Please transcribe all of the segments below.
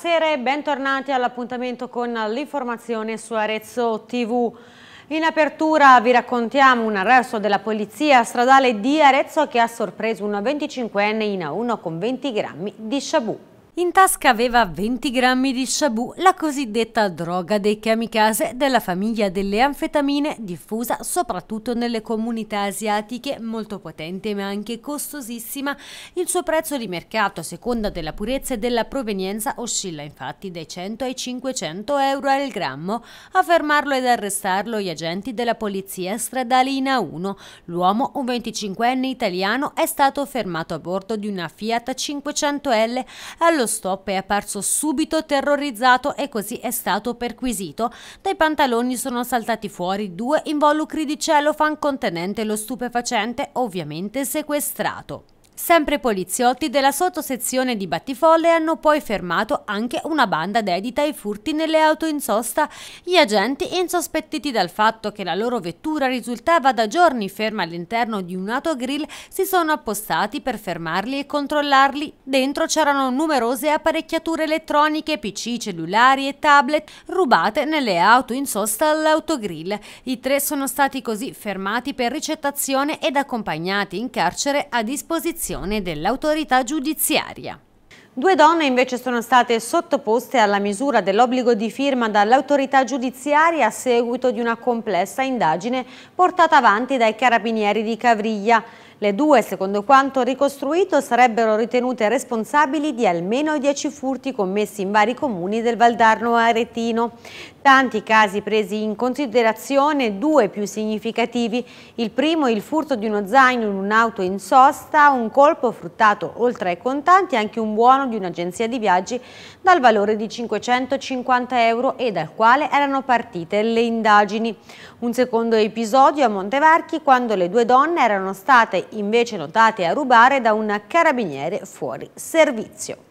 Buonasera e bentornati all'appuntamento con l'informazione su Arezzo TV. In apertura vi raccontiamo un arresto della polizia stradale di Arezzo che ha sorpreso una 25enne in A1 con 20 grammi di shabu. In tasca aveva 20 grammi di shabu, la cosiddetta droga dei kamikaze della famiglia delle anfetamine, diffusa soprattutto nelle comunità asiatiche, molto potente ma anche costosissima. Il suo prezzo di mercato, a seconda della purezza e della provenienza, oscilla infatti dai 100 ai 500 euro al grammo. A fermarlo ed arrestarlo gli agenti della polizia stradale in 1 L'uomo, un 25enne italiano, è stato fermato a bordo di una Fiat 500L allo stop è apparso subito terrorizzato e così è stato perquisito. Dai pantaloni sono saltati fuori due involucri di cellophane contenente lo stupefacente, ovviamente sequestrato. Sempre poliziotti della sottosezione di Battifolle hanno poi fermato anche una banda dedita ai furti nelle auto in sosta. Gli agenti, insospettiti dal fatto che la loro vettura risultava da giorni ferma all'interno di un autogrill, si sono appostati per fermarli e controllarli. Dentro c'erano numerose apparecchiature elettroniche, pc, cellulari e tablet rubate nelle auto in sosta all'autogrill. I tre sono stati così fermati per ricettazione ed accompagnati in carcere a disposizione azione dell'autorità giudiziaria. Due donne invece sono state sottoposte alla misura dell'obbligo di firma dall'autorità giudiziaria a seguito di una complessa indagine portata avanti dai carabinieri di Cavriglia. Le due, secondo quanto ricostruito, sarebbero ritenute responsabili di almeno 10 furti commessi in vari comuni del Valdarno Aretino tanti casi presi in considerazione, due più significativi. Il primo il furto di uno zaino in un'auto in sosta, un colpo fruttato oltre ai contanti anche un buono di un'agenzia di viaggi dal valore di 550 euro e dal quale erano partite le indagini. Un secondo episodio a Montevarchi quando le due donne erano state invece notate a rubare da un carabiniere fuori servizio.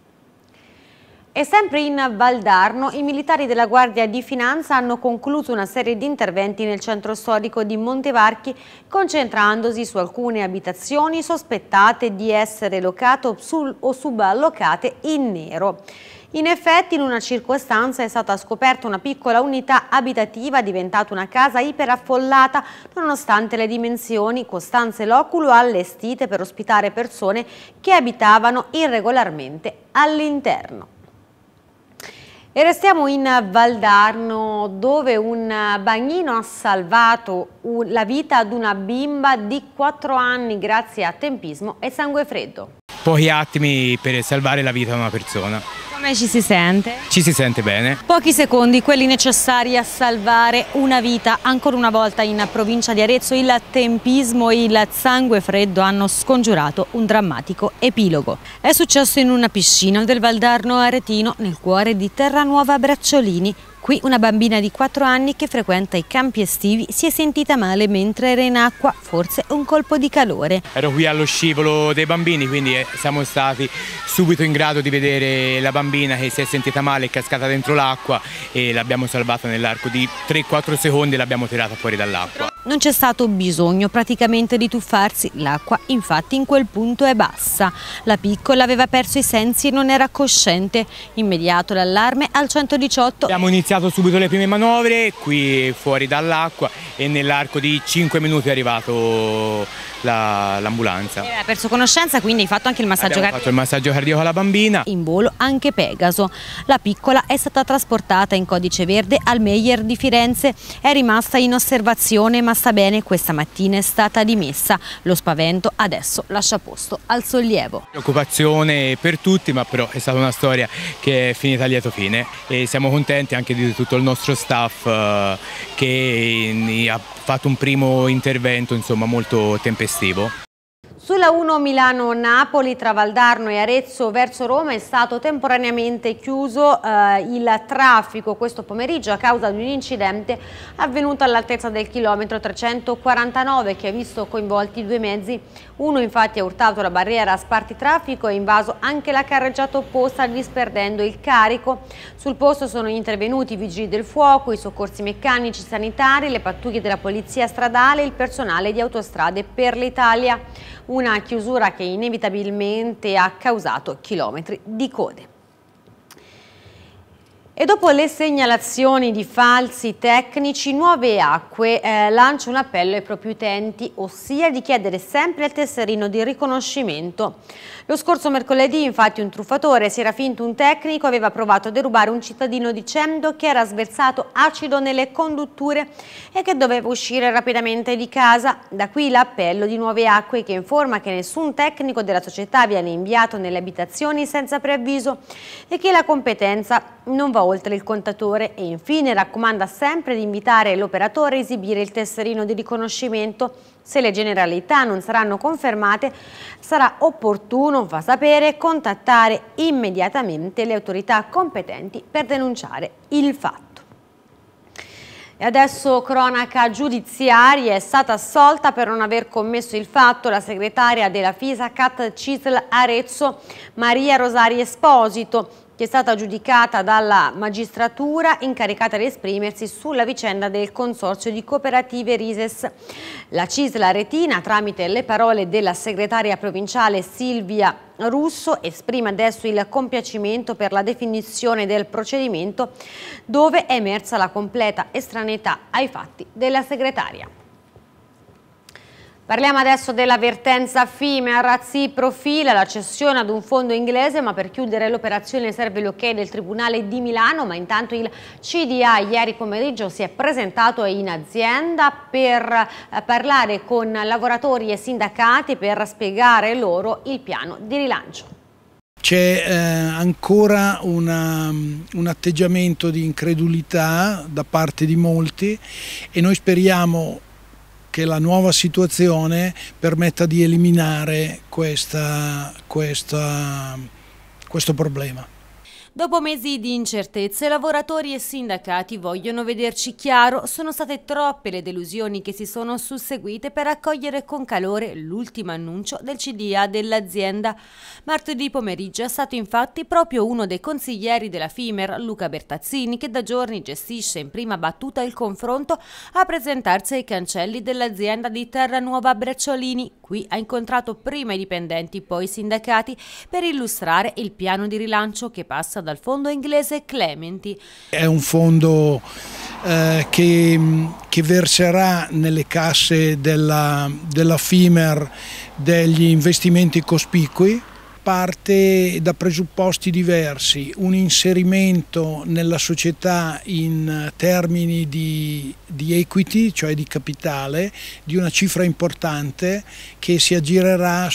E sempre in Valdarno, i militari della Guardia di Finanza hanno concluso una serie di interventi nel centro storico di Montevarchi, concentrandosi su alcune abitazioni sospettate di essere locate o suballocate in nero. In effetti in una circostanza è stata scoperta una piccola unità abitativa diventata una casa iperaffollata nonostante le dimensioni Costanze Loculo allestite per ospitare persone che abitavano irregolarmente all'interno. E restiamo in Valdarno dove un bagnino ha salvato la vita ad una bimba di 4 anni grazie a tempismo e sangue freddo. Pochi attimi per salvare la vita di una persona. Come ci si sente? Ci si sente bene. Pochi secondi, quelli necessari a salvare una vita. Ancora una volta in provincia di Arezzo il tempismo e il sangue freddo hanno scongiurato un drammatico epilogo. È successo in una piscina del Valdarno Aretino, nel cuore di Terranuova Bracciolini, Qui una bambina di 4 anni che frequenta i campi estivi si è sentita male mentre era in acqua, forse un colpo di calore. Ero qui allo scivolo dei bambini, quindi eh, siamo stati subito in grado di vedere la bambina che si è sentita male, è cascata dentro l'acqua e l'abbiamo salvata nell'arco di 3-4 secondi e l'abbiamo tirata fuori dall'acqua. Non c'è stato bisogno praticamente di tuffarsi, l'acqua infatti in quel punto è bassa. La piccola aveva perso i sensi e non era cosciente. Immediato l'allarme al 118. Abbiamo iniziato iniziato subito le prime manovre qui fuori dall'acqua e nell'arco di 5 minuti è arrivato l'ambulanza. La, eh, ha perso conoscenza, quindi hai fatto anche il massaggio cardiaco. fatto il massaggio cardiaco alla bambina. In volo anche Pegaso. La piccola è stata trasportata in codice verde al Meyer di Firenze. È rimasta in osservazione, ma sta bene, questa mattina è stata dimessa. Lo spavento adesso lascia posto al sollievo. Preoccupazione per tutti, ma però è stata una storia che è finita a lieto fine e siamo contenti anche di tutto il nostro staff eh, che ha fatto un primo intervento insomma, molto tempestivo Evil. Sulla 1 Milano-Napoli tra Valdarno e Arezzo verso Roma è stato temporaneamente chiuso eh, il traffico questo pomeriggio a causa di un incidente avvenuto all'altezza del chilometro 349 che ha visto coinvolti due mezzi. Uno infatti ha urtato la barriera a sparti traffico e invaso anche la carreggiata opposta disperdendo il carico. Sul posto sono intervenuti i vigili del fuoco, i soccorsi meccanici sanitari, le pattuglie della polizia stradale e il personale di autostrade per l'Italia una chiusura che inevitabilmente ha causato chilometri di code. E dopo le segnalazioni di falsi tecnici, Nuove Acque eh, lancia un appello ai propri utenti, ossia di chiedere sempre il tesserino di riconoscimento lo scorso mercoledì infatti un truffatore si era finto un tecnico aveva provato a derubare un cittadino dicendo che era sversato acido nelle condutture e che doveva uscire rapidamente di casa. Da qui l'appello di Nuove Acque che informa che nessun tecnico della società viene inviato nelle abitazioni senza preavviso e che la competenza non va oltre il contatore e infine raccomanda sempre di invitare l'operatore a esibire il tesserino di riconoscimento se le generalità non saranno confermate, sarà opportuno, fa sapere, contattare immediatamente le autorità competenti per denunciare il fatto. E adesso cronaca giudiziaria è stata assolta per non aver commesso il fatto la segretaria della FISACAT CISL Arezzo Maria Rosaria Esposito che è stata giudicata dalla magistratura incaricata di esprimersi sulla vicenda del consorzio di cooperative Rises. La Cisla Retina, tramite le parole della segretaria provinciale Silvia russo esprime adesso il compiacimento per la definizione del procedimento dove è emersa la completa estraneità ai fatti della segretaria. Parliamo adesso dell'avvertenza FIME, Razzi profila la cessione ad un fondo inglese ma per chiudere l'operazione serve l'ok ok del Tribunale di Milano ma intanto il CDA ieri pomeriggio si è presentato in azienda per eh, parlare con lavoratori e sindacati per spiegare loro il piano di rilancio. C'è eh, ancora una, un atteggiamento di incredulità da parte di molti e noi speriamo che la nuova situazione permetta di eliminare questa, questa, questo problema. Dopo mesi di incertezze, lavoratori e sindacati vogliono vederci chiaro. Sono state troppe le delusioni che si sono susseguite per accogliere con calore l'ultimo annuncio del CDA dell'azienda. Martedì pomeriggio è stato infatti proprio uno dei consiglieri della FIMER, Luca Bertazzini, che da giorni gestisce in prima battuta il confronto, a presentarsi ai cancelli dell'azienda di Terranuova Brecciolini. Qui ha incontrato prima i dipendenti, poi i sindacati, per illustrare il piano di rilancio che passa da dal fondo inglese Clementi. È un fondo eh, che, che, verserà nelle casse della, della FIMER degli investimenti cospicui parte da presupposti diversi, un inserimento nella società in termini di, di equity, cioè di capitale, di una cifra importante che si aggirerà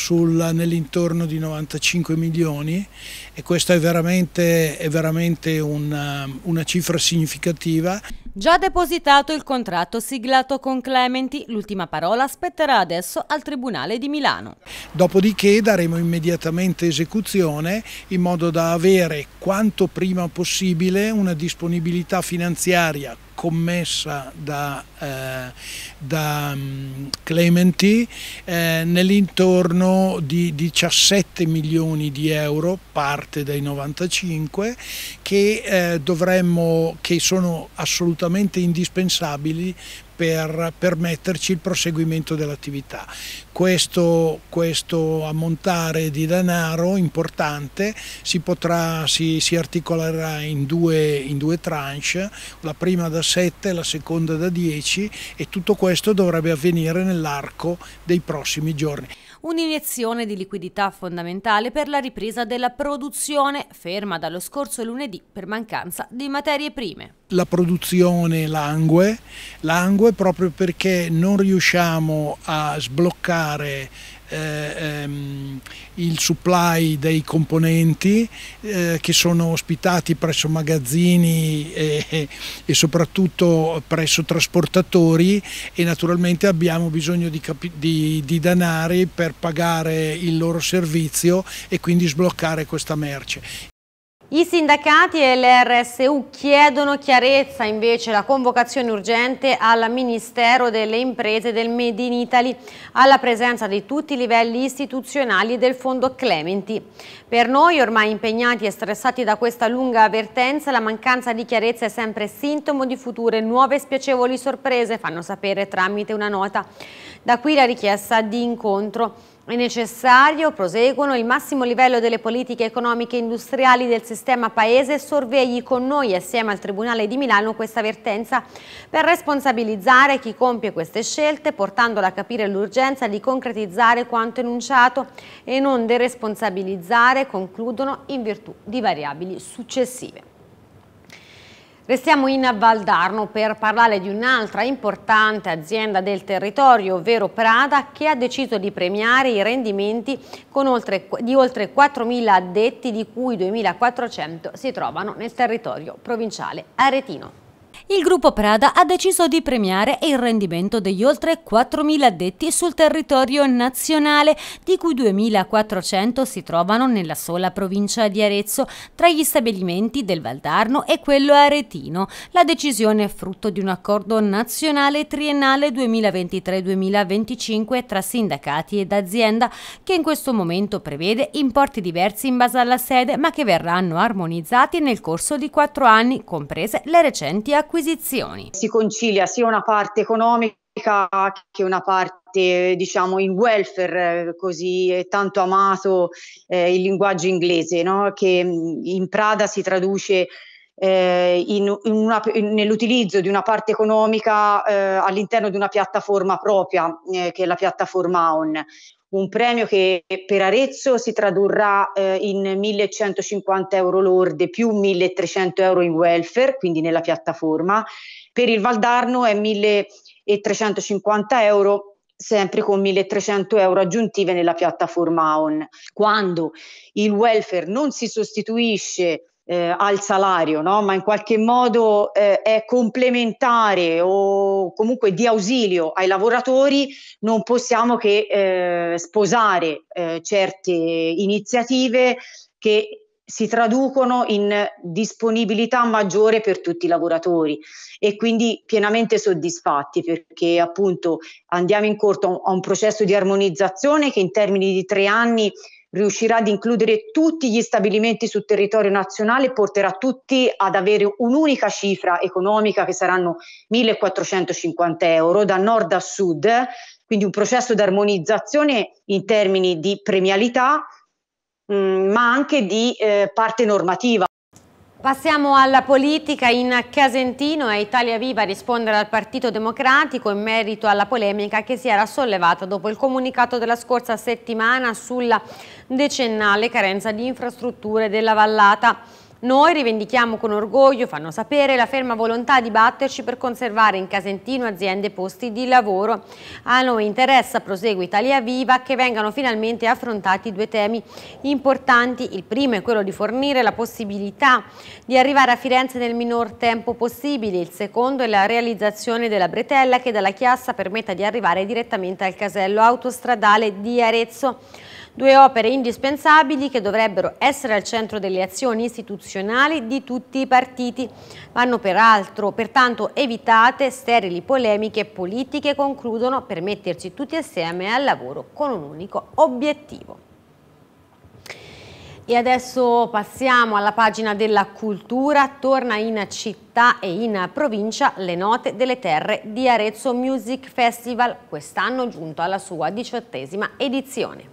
nell'intorno di 95 milioni e questa è veramente, è veramente una, una cifra significativa. Già depositato il contratto siglato con Clementi, l'ultima parola spetterà adesso al Tribunale di Milano. Dopodiché daremo immediatamente esecuzione in modo da avere quanto prima possibile una disponibilità finanziaria commessa da, eh, da mm, Clementi eh, nell'intorno di 17 milioni di euro, parte dai 95, che, eh, dovremmo, che sono assolutamente indispensabili per permetterci il proseguimento dell'attività. Questo, questo, ammontare di denaro importante si, potrà, si, si articolerà in due, in due, tranche, la prima da 7 la seconda da 10 e tutto questo dovrebbe avvenire nell'arco dei prossimi giorni un'iniezione di liquidità fondamentale per la ripresa della produzione, ferma dallo scorso lunedì per mancanza di materie prime. La produzione langue, langue proprio perché non riusciamo a sbloccare eh, ehm, il supply dei componenti eh, che sono ospitati presso magazzini e, e, soprattutto presso trasportatori e naturalmente abbiamo bisogno di, di, di danari per pagare il loro servizio e quindi sbloccare questa merce. I sindacati e l'RSU chiedono chiarezza invece la convocazione urgente al Ministero delle Imprese del Made in Italy alla presenza di tutti i livelli istituzionali del Fondo Clementi. Per noi, ormai impegnati e stressati da questa lunga avvertenza, la mancanza di chiarezza è sempre sintomo di future nuove spiacevoli sorprese, fanno sapere tramite una nota. Da qui la richiesta di incontro. È necessario, proseguono, il massimo livello delle politiche economiche e industriali del sistema Paese sorvegli con noi assieme al Tribunale di Milano questa vertenza per responsabilizzare chi compie queste scelte portandola a capire l'urgenza di concretizzare quanto enunciato e non deresponsabilizzare, concludono, in virtù di variabili successive. Restiamo in Valdarno per parlare di un'altra importante azienda del territorio, ovvero Prada, che ha deciso di premiare i rendimenti oltre, di oltre 4.000 addetti, di cui 2.400 si trovano nel territorio provinciale aretino il gruppo Prada ha deciso di premiare il rendimento degli oltre 4.000 addetti sul territorio nazionale, di cui 2.400 si trovano nella sola provincia di Arezzo, tra gli stabilimenti del Valdarno e quello aretino. La decisione è frutto di un accordo nazionale triennale 2023-2025 tra sindacati ed azienda, che in questo momento prevede importi diversi in base alla sede, ma che verranno armonizzati nel corso di quattro anni, comprese le recenti acquisizioni acquisizioni. Si concilia sia una parte economica che una parte diciamo in welfare eh, così eh, tanto amato eh, il linguaggio inglese no? che mm, in Prada si traduce eh, in, in una, in, nell'utilizzo di una parte economica eh, all'interno di una piattaforma propria eh, che è la piattaforma ON un premio che per Arezzo si tradurrà eh, in 1150 euro lorde più 1300 euro in welfare, quindi nella piattaforma, per il Valdarno è 1350 euro sempre con 1300 euro aggiuntive nella piattaforma ON. Quando il welfare non si sostituisce eh, al salario, no? ma in qualche modo eh, è complementare o comunque di ausilio ai lavoratori, non possiamo che eh, sposare eh, certe iniziative che si traducono in disponibilità maggiore per tutti i lavoratori e quindi pienamente soddisfatti perché appunto andiamo in incontro a un processo di armonizzazione che in termini di tre anni riuscirà ad includere tutti gli stabilimenti sul territorio nazionale e porterà tutti ad avere un'unica cifra economica che saranno 1.450 euro da nord a sud, quindi un processo di armonizzazione in termini di premialità, mh, mm, ma anche di eh, parte normativa. Passiamo alla politica in Casentino e Italia Viva rispondere al Partito Democratico in merito alla polemica che si era sollevata dopo il comunicato della scorsa settimana sulla decennale carenza di infrastrutture della vallata. Noi rivendichiamo con orgoglio, fanno sapere, la ferma volontà di batterci per conservare in Casentino aziende e posti di lavoro. A noi interessa, prosegue Italia Viva, che vengano finalmente affrontati due temi importanti. Il primo è quello di fornire la possibilità di arrivare a Firenze nel minor tempo possibile. Il secondo è la realizzazione della bretella che dalla Chiassa permetta di arrivare direttamente al casello autostradale di Arezzo due opere indispensabili che dovrebbero essere al centro delle azioni istituzionali di tutti i partiti. Vanno peraltro pertanto evitate sterili polemiche politiche, concludono per metterci tutti assieme al lavoro con un unico obiettivo. E adesso passiamo alla pagina della cultura, torna in città e in provincia le note delle terre di Arezzo Music Festival, quest'anno giunto alla sua diciottesima edizione.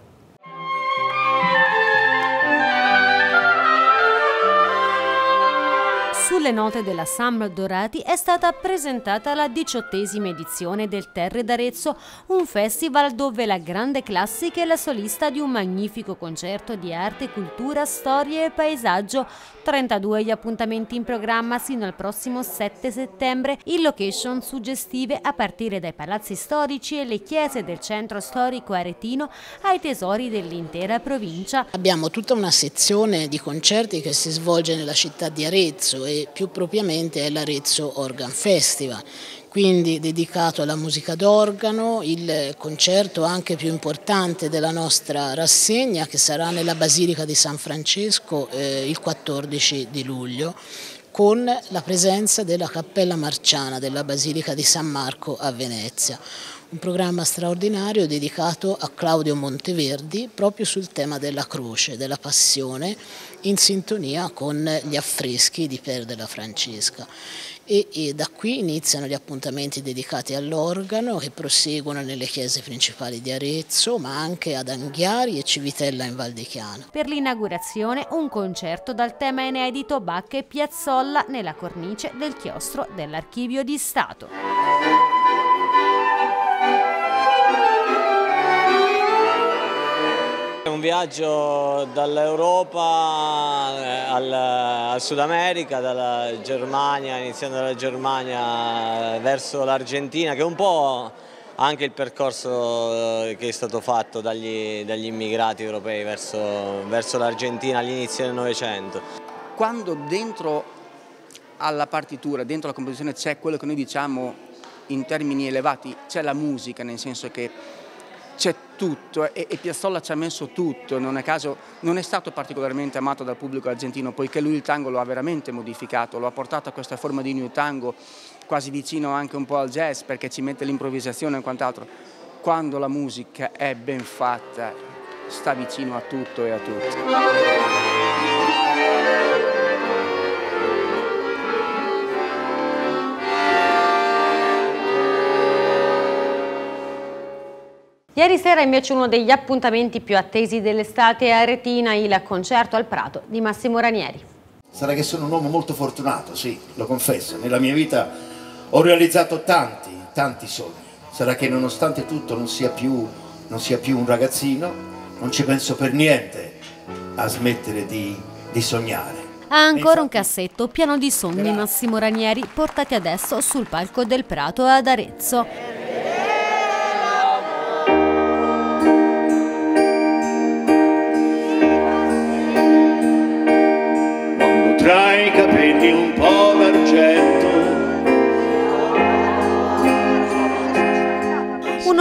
Sulle note della Summer Dorati è stata presentata la diciottesima edizione del Terre d'Arezzo, un festival dove la grande classica è la solista di un magnifico concerto di arte, cultura, storia e paesaggio. 32 gli appuntamenti in programma sino al prossimo 7 settembre, in location suggestive a partire dai palazzi storici e le chiese del centro storico aretino ai tesori dell'intera provincia. Abbiamo tutta una sezione di concerti che si svolge nella città di Arezzo e più propriamente è l'Arezzo Organ Festival, quindi dedicato alla musica d'organo, il concerto anche più importante della nostra rassegna che sarà nella Basilica di San Francesco eh, il 14 di luglio con la presenza della Cappella Marciana della Basilica di San Marco a Venezia un programma straordinario dedicato a Claudio Monteverdi proprio sul tema della croce, della passione, in sintonia con gli affreschi di Pier della Francesca. E, e da qui iniziano gli appuntamenti dedicati all'organo che proseguono nelle chiese principali di Arezzo, ma anche ad Anghiari e Civitella in Val di Chiana. Per l'inaugurazione un concerto dal tema inedito Bacche e Piazzolla nella cornice del chiostro dell'Archivio di Stato. un viaggio dall'Europa eh, al, al, Sud America, dalla Germania, iniziando dalla Germania eh, verso l'Argentina, che è un po' anche il percorso eh, che è stato fatto dagli, dagli immigrati europei verso, verso l'Argentina all'inizio del Novecento. Quando dentro alla partitura, dentro alla composizione c'è quello che noi diciamo in termini elevati, c'è la musica, nel senso che c'è tutto e, e Piazzolla ci ha messo tutto, non a caso non è stato particolarmente amato dal pubblico argentino poiché lui il tango lo ha veramente modificato, lo ha portato a questa forma di new tango quasi vicino anche un po' al jazz perché ci mette l'improvvisazione e quant'altro. Quando la musica è ben fatta sta vicino a tutto e a tutti. Ieri sera invece uno degli appuntamenti più attesi dell'estate a Retina, il concerto al Prato di Massimo Ranieri. Sarà che sono un uomo molto fortunato, sì, lo confesso. Nella mia vita ho realizzato tanti, tanti sogni. Sarà che nonostante tutto non sia più, non sia più un ragazzino, non ci penso per niente a smettere di, di sognare ha ancora un cassetto pieno di sogni Massimo Ranieri portati adesso sul palco del Prato ad Arezzo.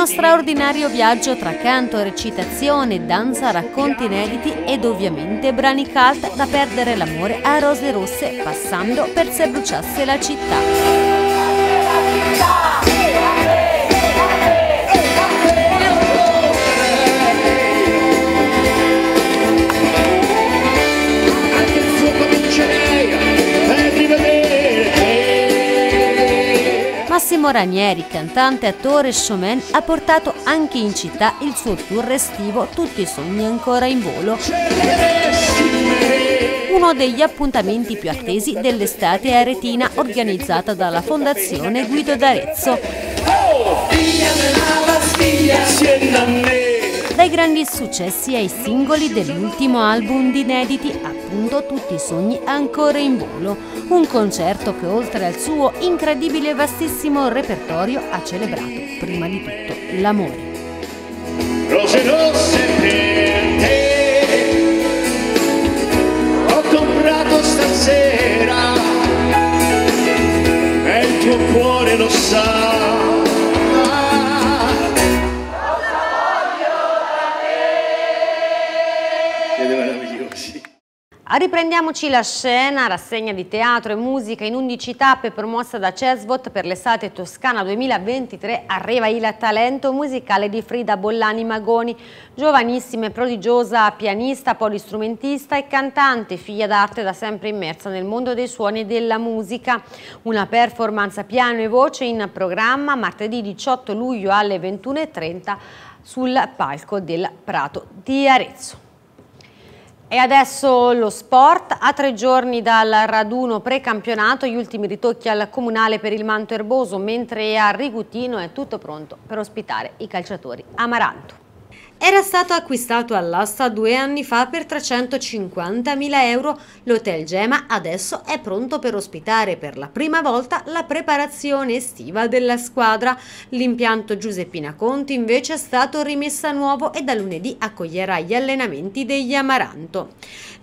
straordinario viaggio tra canto, recitazione, danza, racconti inediti ed ovviamente brani cult da perdere l'amore a Rose Rosse, passando per Se bruciasse la città. Massimo Ranieri, cantante, attore e showman, ha portato anche in città il suo tour estivo Tutti i sogni ancora in volo. Uno degli appuntamenti più attesi dell'estate aretina organizzata dalla Fondazione Guido d'Arezzo. Dai grandi successi ai singoli dell'ultimo album di inediti a appunto Tutti i sogni ancora in volo, un concerto che oltre al suo incredibile e vastissimo repertorio ha celebrato prima di tutto l'amore. Rose rosse per te, ho comprato stasera, e il tuo cuore lo sa. Ah, riprendiamoci la scena, rassegna di teatro e musica in 11 tappe promossa da Cesvot per l'estate toscana 2023 arriva il talento musicale di Frida Bollani Magoni, giovanissima e prodigiosa pianista, polistrumentista e cantante, figlia d'arte da sempre immersa nel mondo dei suoni e della musica. Una performance a piano e voce in programma martedì 18 luglio alle 21.30 sul palco del Prato di Arezzo. E adesso lo sport. A tre giorni dal raduno precampionato, gli ultimi ritocchi al comunale per il Manto Erboso, mentre a Rigutino è tutto pronto per ospitare i calciatori Amaranto. Era stato acquistato all'asta due anni fa per 350.000 euro, l'Hotel Gema adesso è pronto per ospitare per la prima volta la preparazione estiva della squadra. L'impianto Giuseppina Conti invece è stato rimesso a nuovo e da lunedì accoglierà gli allenamenti degli Amaranto.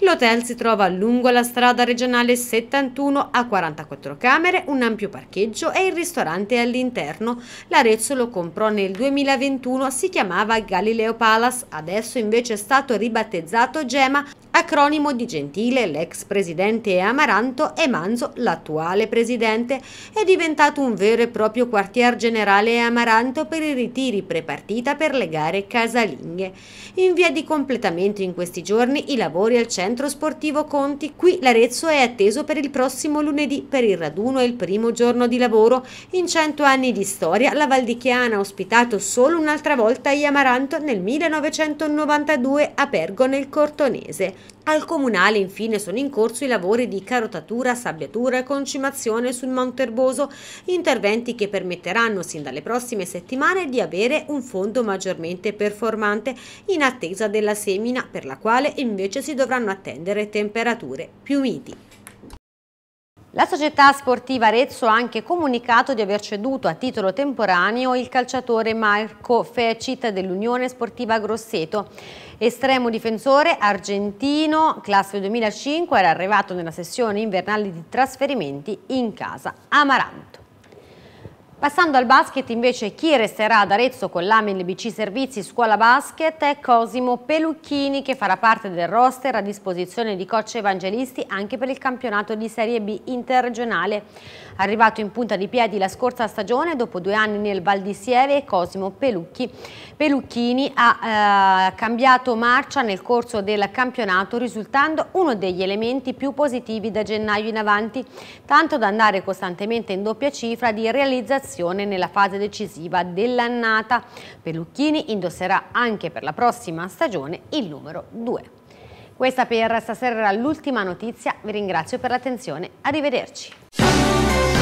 L'hotel si trova lungo la strada regionale 71, ha 44 camere, un ampio parcheggio e il ristorante all'interno. L'Arezzo lo comprò nel 2021, si chiamava Galileo Park Palace, adesso invece è stato ribattezzato Gema, acronimo di Gentile, l'ex presidente Amaranto e Manzo, l'attuale presidente, è diventato un vero e proprio quartier generale Amaranto per i ritiri prepartita per le gare casalinghe. In via di completamento in questi giorni i lavori al centro sportivo Conti, qui l'Arezzo è atteso per il prossimo lunedì per il raduno e il primo giorno di lavoro. In cento anni di storia la Valdichiana ha ospitato solo un'altra volta Amaranto nel 1900 1992 a Pergo nel Cortonese. Al comunale infine sono in corso i lavori di carotatura, sabbiatura e concimazione sul Monte Erboso, interventi che permetteranno sin dalle prossime settimane di avere un fondo maggiormente performante in attesa della semina per la quale invece si dovranno attendere temperature più miti. La società sportiva Arezzo ha anche comunicato di aver ceduto a titolo temporaneo il calciatore Marco Fecit dell'Unione Sportiva Grosseto. Estremo difensore argentino, classe 2005, era arrivato nella sessione invernale di trasferimenti in casa Amaranto. Passando al basket invece chi resterà ad Arezzo con l'Amen BC Servizi Scuola Basket è Cosimo Pelucchini che farà parte del roster a disposizione di coach evangelisti anche per il campionato di Serie B interregionale. Arrivato in punta di piedi la scorsa stagione dopo due anni nel Val di Sieve Cosimo Pelucchi. Pelucchini ha eh, cambiato marcia nel corso del campionato risultando uno degli elementi più positivi da gennaio in avanti tanto da andare costantemente in doppia cifra di realizzazione qualificazione nella fase decisiva dell'annata. Pellucchini indosserà anche per la prossima stagione il numero 2. Questa per stasera era l'ultima notizia, vi ringrazio per l'attenzione, arrivederci.